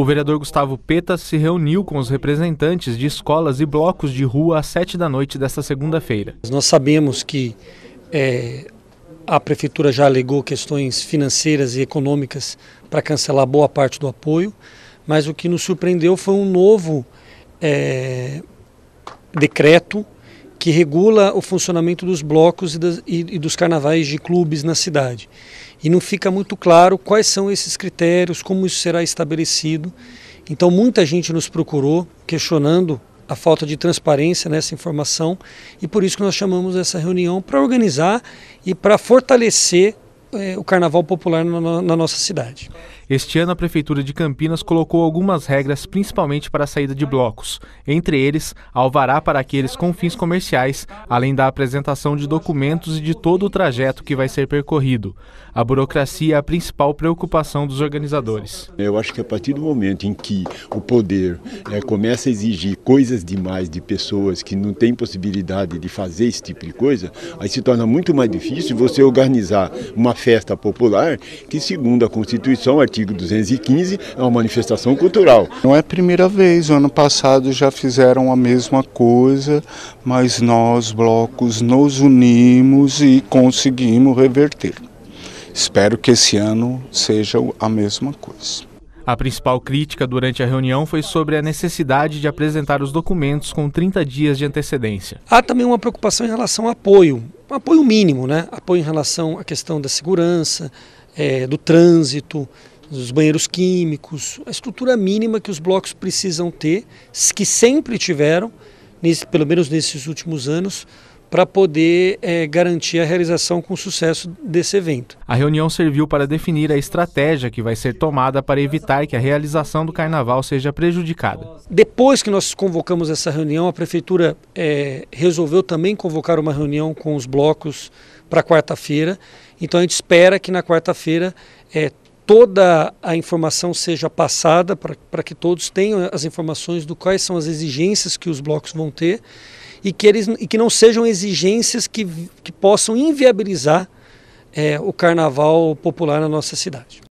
O vereador Gustavo Peta se reuniu com os representantes de escolas e blocos de rua às sete da noite desta segunda-feira. Nós sabemos que é, a prefeitura já alegou questões financeiras e econômicas para cancelar boa parte do apoio, mas o que nos surpreendeu foi um novo é, decreto que regula o funcionamento dos blocos e, das, e, e dos carnavais de clubes na cidade. E não fica muito claro quais são esses critérios, como isso será estabelecido. Então, muita gente nos procurou questionando a falta de transparência nessa informação e por isso que nós chamamos essa reunião para organizar e para fortalecer eh, o carnaval popular na, na nossa cidade. Este ano, a Prefeitura de Campinas colocou algumas regras, principalmente para a saída de blocos, entre eles, alvará para aqueles com fins comerciais, além da apresentação de documentos e de todo o trajeto que vai ser percorrido. A burocracia é a principal preocupação dos organizadores. Eu acho que a partir do momento em que o poder né, começa a exigir coisas demais de pessoas que não têm possibilidade de fazer esse tipo de coisa, aí se torna muito mais difícil você organizar uma festa popular que, segundo a Constituição, artigo artigo 215 é uma manifestação cultural. Não é a primeira vez, o ano passado já fizeram a mesma coisa, mas nós, blocos, nos unimos e conseguimos reverter. Espero que esse ano seja a mesma coisa. A principal crítica durante a reunião foi sobre a necessidade de apresentar os documentos com 30 dias de antecedência. Há também uma preocupação em relação ao apoio, um apoio mínimo, né? apoio em relação à questão da segurança, é, do trânsito, os banheiros químicos, a estrutura mínima que os blocos precisam ter, que sempre tiveram, nesse, pelo menos nesses últimos anos, para poder é, garantir a realização com sucesso desse evento. A reunião serviu para definir a estratégia que vai ser tomada para evitar que a realização do carnaval seja prejudicada. Depois que nós convocamos essa reunião, a prefeitura é, resolveu também convocar uma reunião com os blocos para quarta-feira. Então a gente espera que na quarta-feira é, toda a informação seja passada para que todos tenham as informações do quais são as exigências que os blocos vão ter e que, eles, e que não sejam exigências que, que possam inviabilizar é, o carnaval popular na nossa cidade.